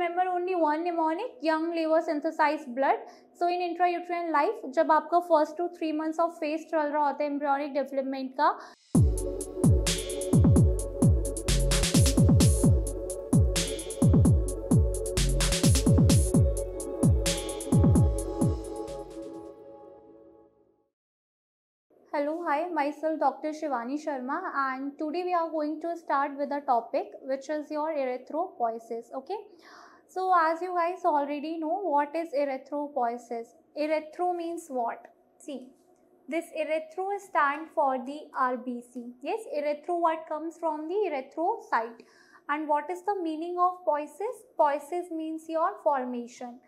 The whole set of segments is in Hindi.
remember only one mnemonic young liver synthesize blood so in intrauterine life जब आपका first to three months of phase चल रहा होता embryonic development ka Hello, hi, myself Dr. Shivani Sharma and today we are going to start with a topic which is your erythropoiesis, okay? So as you guys already know what is erythropoiesis. Erythro means what? See this erythro stands for the RBC. Yes erythro what comes from the erythrocyte and what is the meaning of poiesis? Poiesis means your formation.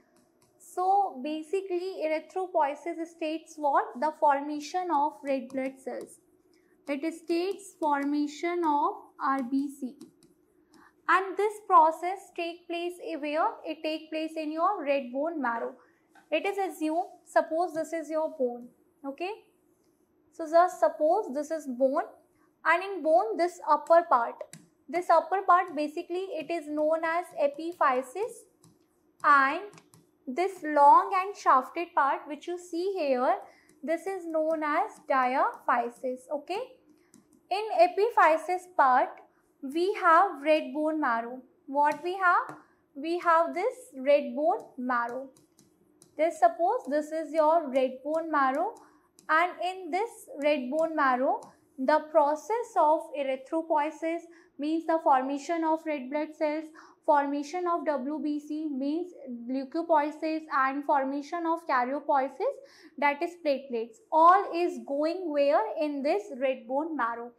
So basically erythropoiesis states what? The formation of red blood cells. It states formation of RBC and this process take place where it take place in your red bone marrow. It is assumed, suppose this is your bone, okay. So just suppose this is bone and in bone this upper part, this upper part basically it is known as epiphysis and this long and shafted part which you see here, this is known as diaphysis, okay. In epiphysis part, we have red bone marrow. What we have? We have this red bone marrow. This suppose this is your red bone marrow and in this red bone marrow the process of erythropoiesis means the formation of red blood cells, formation of WBC means leukopoiesis and formation of karyopoiesis that is platelets. All is going where in this red bone marrow.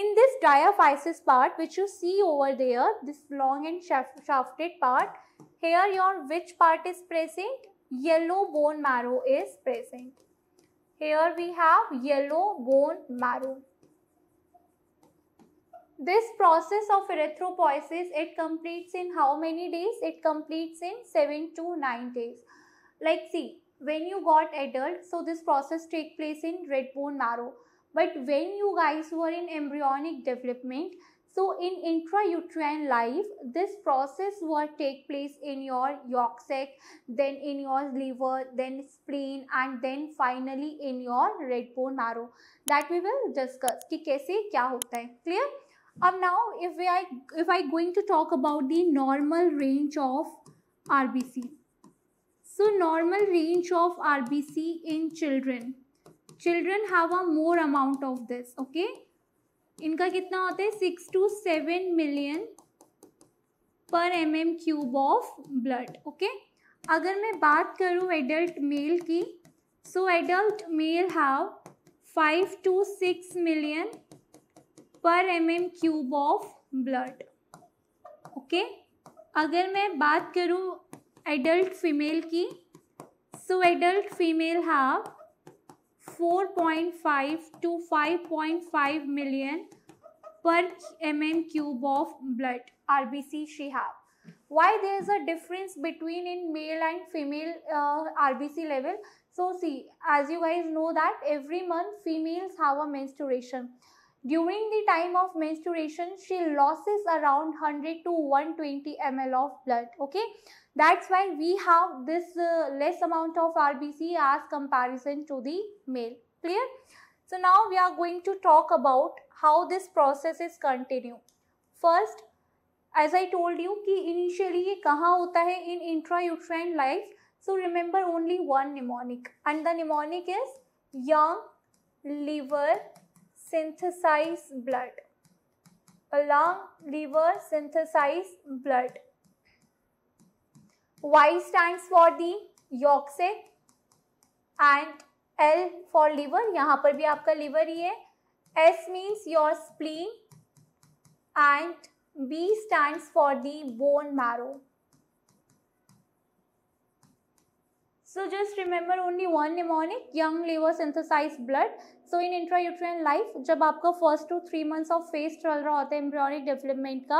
In this diaphysis part which you see over there, this long and shafted part, here your which part is present? Yellow bone marrow is present. Here we have yellow bone marrow. This process of erythropoiesis, it completes in how many days? It completes in 7 to 9 days. Like see, when you got adult, so this process take place in red bone marrow. But when you guys were in embryonic development, so in intrauterine life, this process will take place in your yolk sac, then in your liver, then spleen and then finally in your red bone marrow. That we will discuss कि कैसे क्या होता clear? now if we are if I going to talk about the normal range of RBC. So normal range of RBC in children. Children have a more amount of this okay इनका कितना होता है सिक्स टू सेवन मिलियन पर M M cube of blood okay अगर मैं बात करूँ एडल्ट मेल की so adult male have five to six million पर M M cube of blood okay अगर मैं बात करूँ एडल्ट फीमेल की so adult female have 4.5 to 5.5 million per mm cube of blood RBC have. Why there is a difference between in male and female uh, RBC level? So see, as you guys know that every month females have a menstruation. During the time of menstruation, she loses around 100 to 120 ml of blood. Okay, that's why we have this uh, less amount of RBC as comparison to the male. Clear? So now we are going to talk about how this process is continue. First, as I told you कि initially kaha कहाँ होता in intrauterine life. So remember only one mnemonic and the mnemonic is young liver synthesize blood a lung liver synthesize blood y stands for the yolksic and l for liver yahan par bhi aapka liver hi hai s means your spleen and b stands for the bone marrow So just remember only one mnemonic, young liver synthesized blood. So in intrauterine life, jab aapka first to 3 months of phase chal raha hota hai embryonic development ka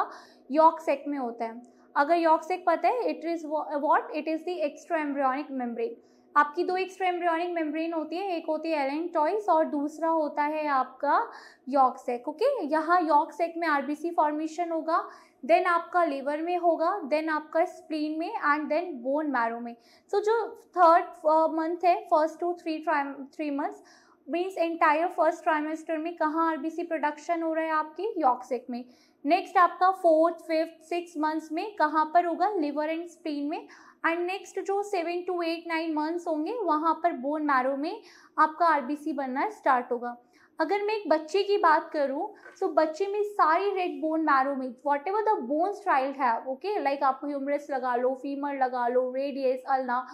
yolk sac mein hota hai agar yolk sac pata hai it is what? It is the extra embryonic membrane. आपकी दो एक्स्ट्रा एम्ब्रियोनिक मेम्ब्रेन होती है एक होती है एलेंट टॉइस और दूसरा होता है आपका यॉक्सेक ओके यहाँ यॉक्सेक में आरबीसी फॉर्मेशन होगा देन आपका लीवर में होगा देन आपका स्प्लीन में एंड देन बोन मैरो में सो so, जो थर्ड मंथ uh, है first two three three months means entire first trimester में कहाँ आर प्रोडक्शन हो रहा है आपकी यॉक्सिक में नेक्स्ट आपका फोर्थ फिफ्थ सिक्स मंथ्स में कहाँ पर होगा लिवर एंड स्प्लीन में एंड नेक्स्ट जो seven to eight nine months होंगे वहाँ पर बोन मैरो में आपका आरबीसी बनना स्टार्ट होगा अगर मैं एक बच्चे की बात करूं तो बच्चे में सारी रेड बोन मैरो में whatever the bones child है ओके लाइक आपको ह्यूमरस लगा लो फीमर लगा लो रेडियस अलना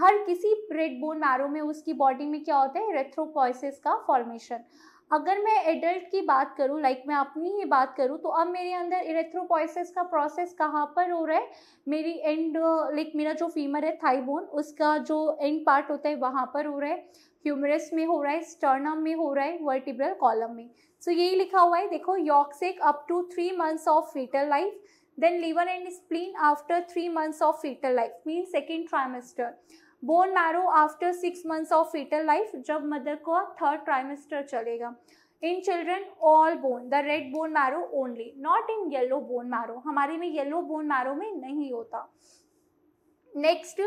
हर किसी ब्रेड बोन मैरो में उसकी बॉडी में क्या होता है रेथ्रोपॉइसिस का फॉर्मेशन अगर मैं एडल्ट की बात करूँ लाइक मैं अपनी ही बात करूँ तो अब मेरे अंदर इरेथ्रोपोइसिस का प्रोसेस कहाँ पर हो रहा है मेरी एंड लाइक मेरा जो फीमर है थाई बोन उसका जो एंड पार्ट होता है वहाँ पर हो रहा है ह्यूमरस में हो रहा है स्टर्नम में हो रहा है वर्टिब्रल कॉलम में सो so, यही लिखा हुआ है देखो yolk sac up to three months of foetal life then liver and spleen after 3 months of fetal life means second trimester bone marrow after 6 months of fetal life jab mother ko third trimester chalega in children all bone the red bone marrow only not in yellow bone marrow hamare mein yellow bone marrow mein nahi hota next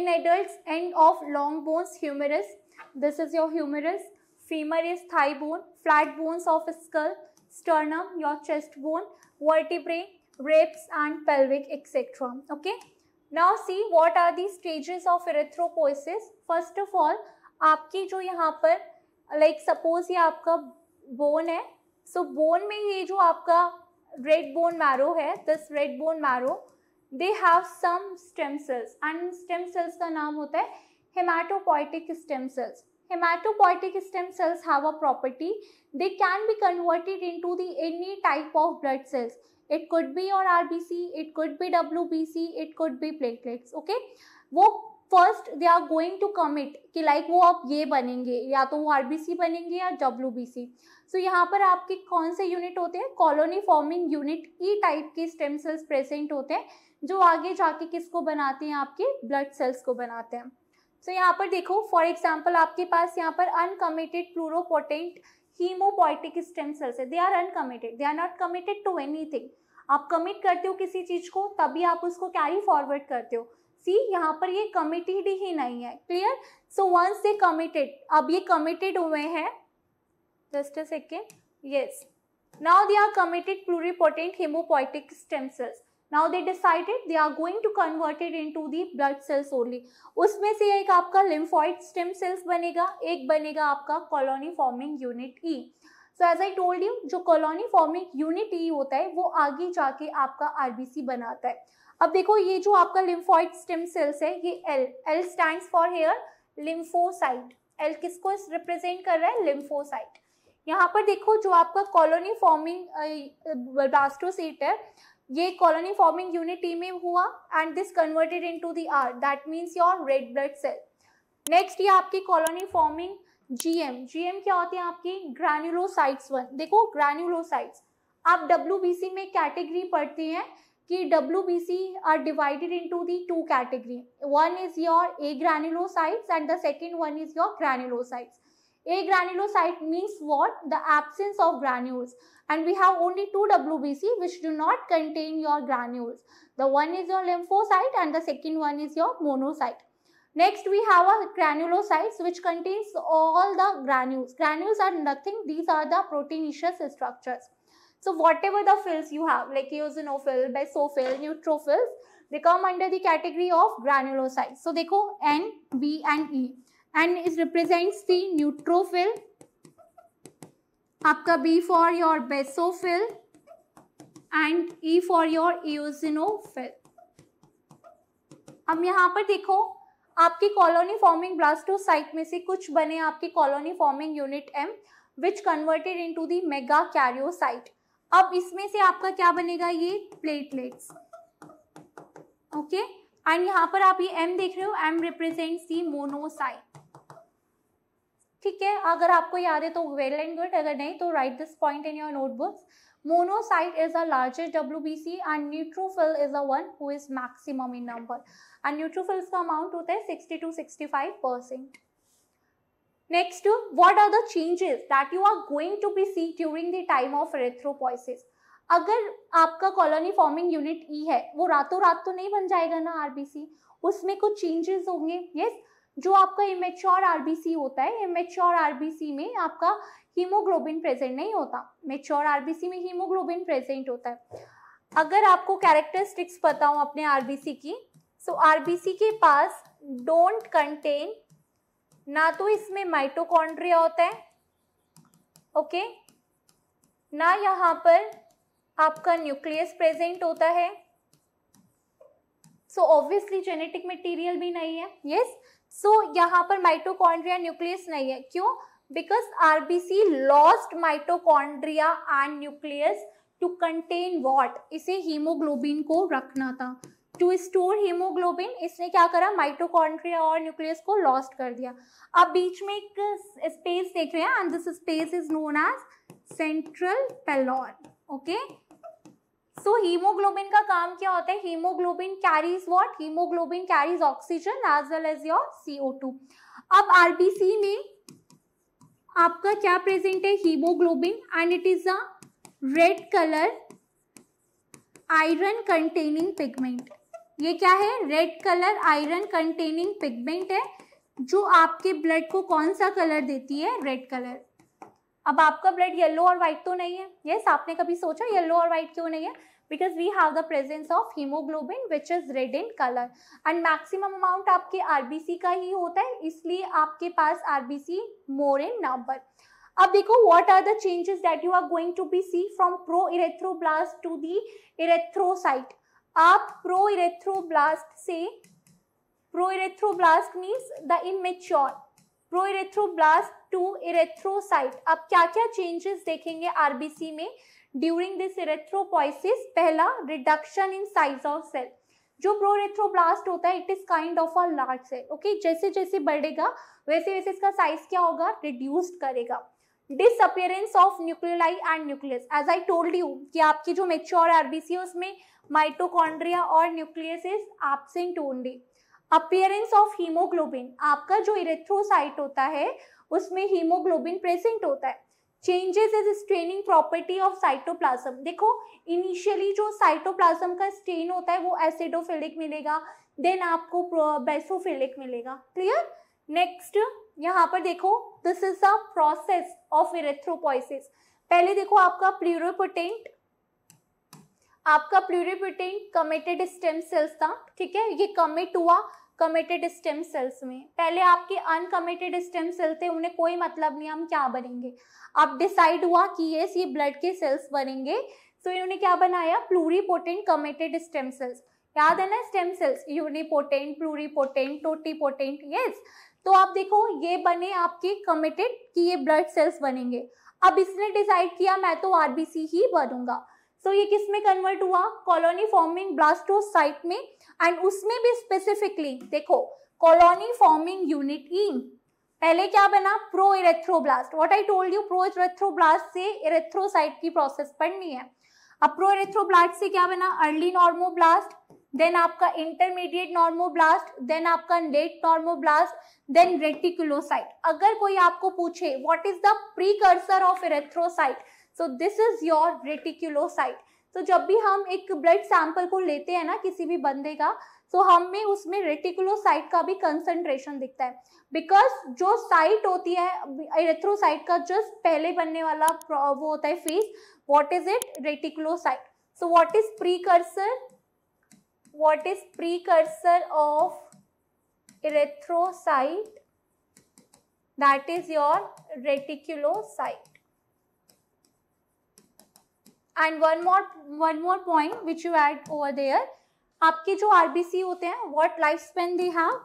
in adults end of long bones humerus this is your humerus femur is thigh bone flat bones of skull sternum your chest bone vertebrae ribs and pelvic etc. Okay. Now see what are the stages of erythropoiesis. First of all आपकी जो यहाँ पर लाइक like, सपोज ये आपका बोन है सो so, बोन में ये जो आपका रेड बोन मैरो है this red bone marrow they have some stem cells and stem cells का नाम होता है hematopoietic stem cells. Hematopoietic stem cells have a property. They can be converted into the any type of blood cells. It could be your RBC, it could be WBC, it could be platelets. Okay. वो first they are going to commit कि लाइक like वो आप ये बनेंगे या तो वो आर बनेंगे या डब्ल्यू बी सी सो यहाँ पर आपके कौन से यूनिट होते हैं colony forming unit E type के स्टेम सेल्स प्रेजेंट होते हैं जो आगे जाके किसको बनाते हैं आपके ब्लड सेल्स को बनाते हैं सो so, यहाँ पर देखो फॉर एग्जाम्पल आपके पास यहाँ पर uncommitted pluripotent haemopoietic stem cells है they are uncommitted they are not committed to anything आप कमिट करते हो किसी चीज को तभी आप उसको कैरी फॉरवर्ड करते हो सी यहाँ पर ये कमिटेड ही नहीं है clear so once they committed अब ये कमिटेड हुए हैं just a second yes now they are committed pluripotent haemopoietic stem cells now they decided they are going to converted into the blood cells only उसमें से एक आपका लिम्फॉइड स्टेम सेल्स बनेगा एक बनेगा आपका colony forming unit E so as I told you जो कॉलोनी फॉर्मिंग यूनिट ई होता है वो आगे जाके आपका आर बी सी बनाता है अब देखो ये जो आपका लिम्फॉइड स्टेम सेल्स है ये L L stand for here lymphocyte L किसको रिप्रेजेंट कर रहा है लिम्फोसाइट यहाँ पर देखो जो आपका कॉलोनी फॉर्मिंग ब्लास्टोसीट है ये कॉलोनी फॉर्मिंग यूनिट टी में हुआ and this converted into the R that means your red blood cell next ये आपकी कॉलोनी फॉर्मिंग जीएम जीएम क्या होती है आपकी ग्रैन्यूलोसाइट्स वन देखो ग्रैन्यूलोसाइट्स आप डब्ल्यू में कैटेगरी पढ़ते हैं कि W are divided into the two category one is your agranulocytes and the second one is your granulocytes Agranulocyte means what? The absence of granules. And we have only two WBC which do not contain your granules. The one is your lymphocyte and the second one is your monocyte. Next we have a granulocytes which contains all the granules. Granules are nothing. These are the proteinaceous structures. So whatever the fills you have like eosinophil, basophil, neutrophils, they come under the category of granulocytes. So they go N, B and E. And it represents the neutrophil आपका B for your basophil and E for your eosinophil अब यहाँ पर देखो आपकी कॉलोनी फॉर्मिंग ब्लास्टोसाइट में से कुछ बने आपकी colony forming unit M which converted into the megakaryocyte अब इसमें से आपका क्या बनेगा ये प्लेटलेट्स ओके एंड यहाँ पर आप ये एम देख रहे हो एम रिप्रेजेंट्स दी मोनोसाइट ठीक है अगर आपको याद है तो वेल एंड गुड अगर नहीं तो write this point in your notebook monocyte is a largest W B C and neutrophil is a one who is maximum in number and neutrophils का अमाउंट होता है sixty to sixty five percent next what are the changes that you are going to be see during the time of erythropoiesis अगर आपका कॉलोनी फॉर्मिंग यूनिट ई है वो रातों रात तो नहीं बन जाएगा ना आरबीसी उसमें कुछ चेंजेस होंगे येस yes? जो आपका इमेच्योर आरबीसी होता है इमेच्योर आरबीसी में आपका हीमोग्लोबिन प्रेजेंट नहीं होता मेच्योर आरबीसी में हीमोग्लोबिन प्रेजेंट होता है अगर आपको कैरेक्टरिस्टिक्स पता हो अपने आरबीसी की सो आरबीसी के पास डोंट कंटेन ना तो इसमें माइटोकॉन्ड्रिया होता है ओके ना यहाँ पर आपका न्यूक्लियस प्रेजेंट होता है सो ऑब्वियसली जेनेटिक मटेरियल भी नहीं है यस yes? सो so, यहाँ पर माइटोकॉन्ड्रिया न्यूक्लियस नहीं है क्यों because RBC lost mitochondria and nucleus to contain what इसे हीमोग्लोबिन को रखना था टू स्टोर हीमोग्लोबिन इसने क्या करा माइटोकॉन्ड्रिया और न्यूक्लियस को लॉस्ट कर दिया अब बीच में एक स्पेस देख रहे हैं and this space is known as central pallor okay okay? So haemoglobin का काम क्या होता है haemoglobin carries what haemoglobin carries oxygen as well as your two अब आरबीसी में आपका क्या प्रेजेंट है haemoglobin and it is a red colour iron containing pigment ये क्या है red colour iron containing pigment है जो आपके ब्लड को कौन सा कलर देती है रेड कलर अब आपका ब्लड येलो और व्हाइट तो नहीं है यस आपने कभी सोचा येलो और व्हाइट क्यों नहीं है because we have the presence of haemoglobin which is red in colour and maximum amount आपके आरबीसी का ही होता है इसलिए आपके पास आरबीसी मोर इन नंबर अब देखो what are the changes that you are going to be see from proerythroblast to the erythrocyte आप प्रो इरेथ्रोब्लास्ट से proerythroblast means the immature proerythroblast to erythrocyte आप क्या क्या चेंजेस देखेंगे आरबीसी में ड्यूरिंग दिस इरेथ्रोपोइसिस पहला reduction in size of cell जो प्रोरेथ्रोब्लास्ट होता है it is kind of a large cell okay जैसे जैसे बढ़ेगा वैसे वैसे इसका साइज क्या होगा रिड्यूस्ड करेगा disappearance of nucleoli and nucleus as I told you कि आपकी जो मेच्योर आरबीसी है उसमें माइटोकॉन्ड्रिया और nucleus is absent only appearance of haemoglobin आपका जो इरेथ्रोसाइट होता है उसमें हीमोग्लोबिन प्रेजेंट होता है changes is staining property of cytoplasm देखो इनिशियली जो साइटोप्लाज्म का स्ट्रेन होता है वो एसिडोफिलिक मिलेगा देन आपको बेसोफिलिक मिलेगा क्लियर नेक्स्ट यहाँ पर देखो this is a process of erythropoiesis पहले देखो आपका प्लूरोपोटेंट आपका प्लूरोपोटेंट कमिटेड स्टेम सेल्स था ठीक है ये कमिट हुआ कमिटेड स्टेम सेल्स में पहले आपके अनकमिटेड स्टेम सेल थे उन्हें कोई मतलब नहीं हम क्या बनेंगे अब डिसाइड हुआ कि ये ये ब्लड के सेल्स बनेंगे तो इन्होंने क्या बनाया प्लूरीपोटेंट कमिटेड स्टेम सेल्स याद है ना stem cells unipotent pluripotent totipotent yes तो आप देखो ये बने आपके कमिटेड कि ये ब्लड सेल्स बनेंगे अब इसने डिसाइड किया मैं तो आरबीसी ही बनूंगा सो so, ये किस में कन्वर्ट हुआ कॉलोनी फॉर्मिंग ब्लास्टोसाइट में एंड उसमें भी स्पेसिफिकली देखो कॉलोनी फॉर्मिंग यूनिट ई पहले क्या बना proerythroblast what I told you proerythroblast से इरेथ्रोसाइट की प्रोसेस पढ़नी है अब प्रो इरेथ्रोब्लास्ट से क्या बना अर्ली नॉर्मोब्लास्ट देन आपका इंटरमीडिएट नॉर्मोब्लास्ट देन आपका लेट नॉर्मोब्लास्ट देन रेटिकुलोसाइट अगर कोई आपको पूछे what is the precursor of erythrocyte so this is your reticulocyte तो जब भी हम एक ब्लड सैंपल को लेते हैं ना किसी भी बंदे का तो हमें उसमें रेटिकुलोसाइट का भी कंसंट्रेशन दिखता है बिकॉज जो साइट होती है एरेथ्रोसाइट का जस्ट पहले बनने वाला वो होता है phase what is it reticulocyte so what is precursor what is precursor of erythrocyte that is your reticulocyte and one more one more point which you add over there आपके जो आरबीसी होते हैं what life span they have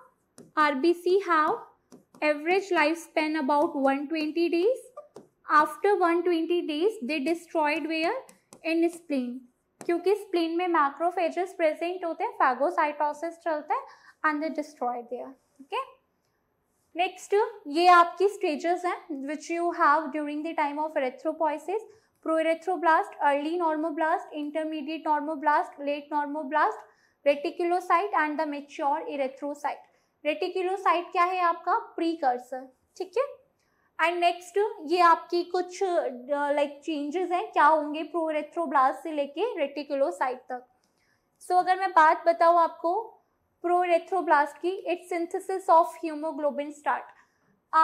RBC have average life span about one twenty days after one twenty days they destroyed where in spleen क्योंकि स्प्लीन में मैक्रोफेजेस प्रेजेंट होते हैं फैगोसाइटोसिस चलते हैं and they destroyed there okay next ये आपकी स्टेजेस हैं which you have during the time of erythropoiesis proerythroblast early normoblast intermediate normoblast late normoblast reticulocyte and the mature erythrocyte reticulocyte क्या है आपका प्रीकर्सर ठीक है एंड नेक्स्ट ये आपकी कुछ लाइक uh, चेंजेस हैं क्या होंगे प्रोरेथ्रोब्लास्ट से लेके रेटिकुलोसाइट तक सो so, अगर मैं बात बताऊँ आपको प्रोरेथ्रोब्लास्ट की its synthesis of haemoglobin start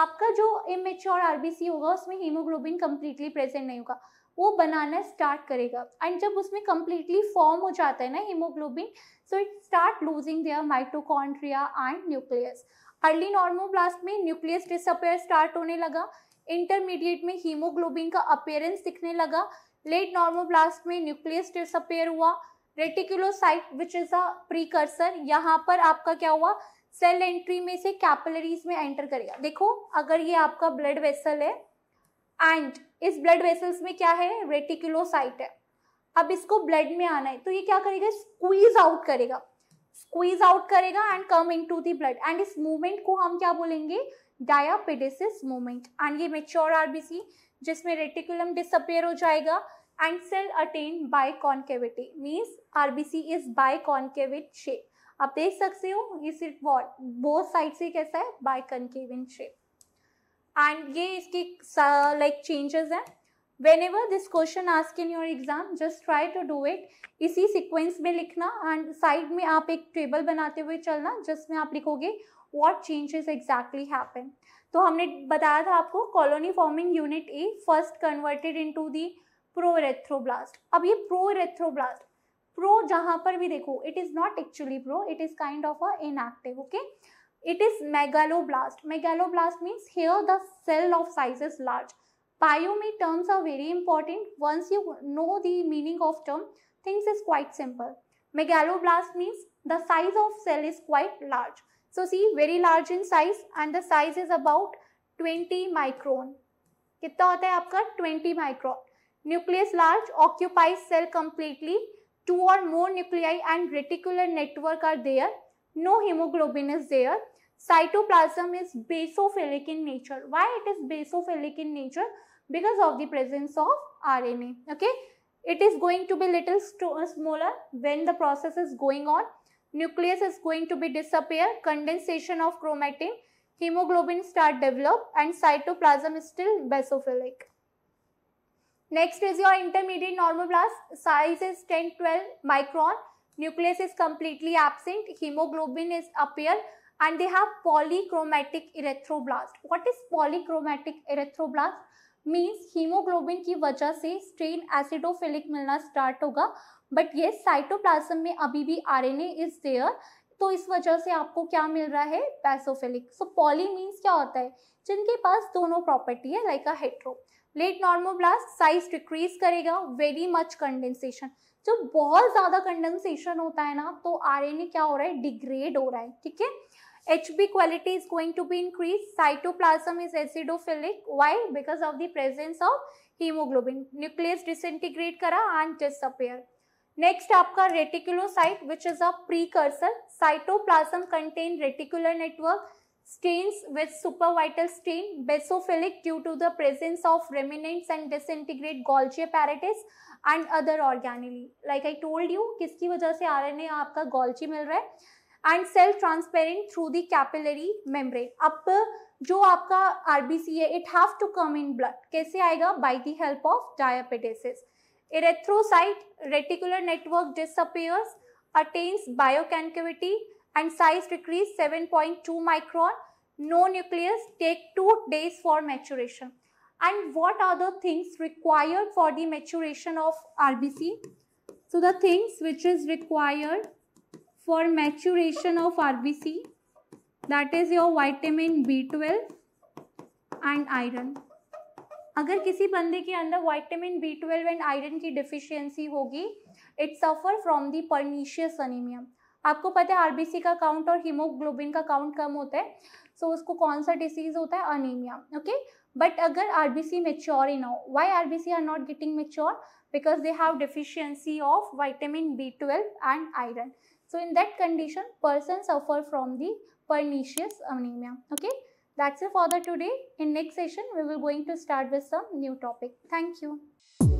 आपका जो इमेच्योर आरबीसी होगा उसमें हीमोग्लोबिन कंप्लीटली प्रेजेंट नहीं होगा वो बनाना स्टार्ट करेगा एंड जब उसमें कम्प्लीटली फॉर्म हो जाता है ना haemoglobin so it start losing their mitochondria and nucleus early normoblast में न्यूक्लियस डिसअपेयर स्टार्ट होने लगा इंटरमीडिएट में हीमोग्लोबिन का अपेयरेंस दिखने लगा लेट नॉर्मोब्लास्ट में न्यूक्लियस डिसअपेयर हुआ reticulocyte which is a precursor यहाँ पर आपका क्या हुआ सेल एंट्री में से कैपलरीज में एंटर करेगा देखो अगर ये आपका ब्लड वेसल है एंड इस ब्लड वेसल्स में क्या है रेटिकुलोसाइट है अब इसको ब्लड में आना है तो ये क्या करेगा स्क्वीज आउट करेगा स्क्वीज आउट करेगा and come into the blood and इस मूवमेंट को हम क्या बोलेंगे डायापिडेसिस मूवमेंट एंड ये मेच्योर आरबीसी जिसमें रेटिकुलम डिसअपेयर हो जाएगा and cell attain biconcavity means RBC is biconcave shape आप देख सकते हो ये सिर्फ बोथ साइड से कैसा है बाय कनकेविन शेप एंड ये इसकी लाइक चेंजेस है whenever this question ask in your exam just try to do it इसी सिक्वेंस में लिखना एंड साइड में आप एक टेबल बनाते हुए चलना जिसमें आप लिखोगे वॉट चेंजेस एग्जैक्टली हैपन तो हमने बताया था आपको colony forming unit A first converted into the proerythroblast अब ये प्रो रेथ्रोब्लास्ट प्रो जहाँ पर भी देखो it is not actually pro it is kind of a inactive okay It is megaloblast. Megaloblast means here the cell of size is large. Pyomy terms are very important. Once you know the meaning of term, things is quite simple. Megaloblast means the size of cell is quite large. So see very large in size and the size is about 20 micron. कितना hota hai आपका 20 micron. Nucleus large occupies cell completely. Two or more nuclei and reticular network are there. No hemoglobin is there cytoplasm is basophilic in nature. Why it is basophilic in nature? Because of the presence of RNA. Okay. It is going to be little uh, smaller when the process is going on. Nucleus is going to be disappear, condensation of chromatin, hemoglobin start develop and cytoplasm is still basophilic. Next is your intermediate normoblast. Size is 10-12 micron. Nucleus is completely absent. Hemoglobin is appear and they have polychromatic erythroblast what is polychromatic erythroblast means hemoglobin ki wajah se strain acidophilic milna start hoga but yes cytoplasm mein abhi bhi rna is there तो इस वजह से आपको क्या मिल रहा है पैसोफिलिक सो पॉली मीन्स क्या होता है जिनके पास दोनों प्रॉपर्टी है like a hetero late normoblast size decrease करेगा वेरी मच कंडेंसेशन जब बहुत ज्यादा कंडेंसेशन होता है ना तो आर क्या हो रहा है डिग्रेड हो रहा है ठीक है H B quality is going to be increase cytoplasm is acidophilic why because of the presence of haemoglobin nucleus disintegrate करा एंड डिसअपेयर नेक्स्ट आपका reticulocyte which is a precursor cytoplasm contain reticular network stains with super vital stain basophilic due to the presence of remnants and disintegrate Golgi apparatus and other organelle like I told you किसकी वजह से आरएनए आपका गोल्ची मिल रहा है and cell transparent through the capillary membrane अब जो आपका आरबीसी है it have to come in blood कैसे आएगा by the help of diabetes erythrocyte reticular network disappears attains bioconcavity and size decrease 7.2 micron no nucleus take 2 days for maturation and what are the things required for the maturation of RBC. So the things which is required for maturation of RBC that is your vitamin B12 and iron. अगर किसी बंदे के अंदर vitamin B twelve and iron की डिफिशियंसी होगी it suffer from the pernicious anaemia आपको पता है आरबीसी का काउंट और हीमोग्लोबिन का काउंट कम होता है सो उसको कौन सा डिसीज होता है अनिमिया ओके बट अगर RBC mature in of why R B C are not getting mature because they have deficiency of vitamin B twelve and iron so in that condition person suffer from the pernicious anaemia okay that's for the today in next session we will going to start with some new topic thank you